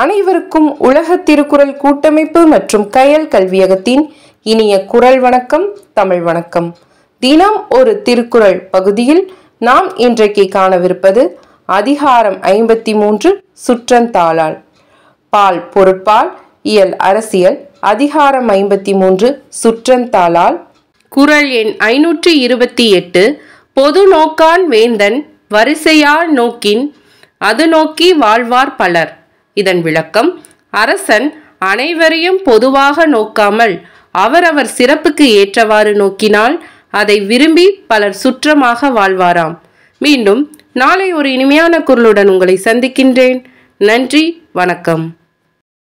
அனைவருக்கும் உலக திருக்குறள் கூட்டமைப்பு மற்றும் கயல் கல்வியகத்தின் இனிய குரல் வணக்கம் தமிழ் வணக்கம் தினம் ஒரு திருக்குறள் பகுதியில் நாம் இன்றைக்கு காணவிருப்பது அதிகாரம் ஐம்பத்தி மூன்று சுற்றந்தாளால் பால் பொருட்பால் இயல் அரசியல் அதிகாரம் ஐம்பத்தி மூன்று சுற்றந்தாளால் குரல் எண் ஐநூற்றி இருபத்தி எட்டு பொது நோக்கான் வேந்தன் வரிசையால் நோக்கின் அது நோக்கி வாழ்வார் பலர் இதன் விளக்கம் அரசன் அனைவரையும் பொதுவாக நோக்காமல் அவரவர் சிறப்புக்கு ஏற்றவாறு நோக்கினால் அதை விரும்பி பலர் சுற்றமாக வாழ்வாராம் மீண்டும் நாளை ஒரு இனிமையான குரலுடன் உங்களை சந்திக்கின்றேன் நன்றி வணக்கம்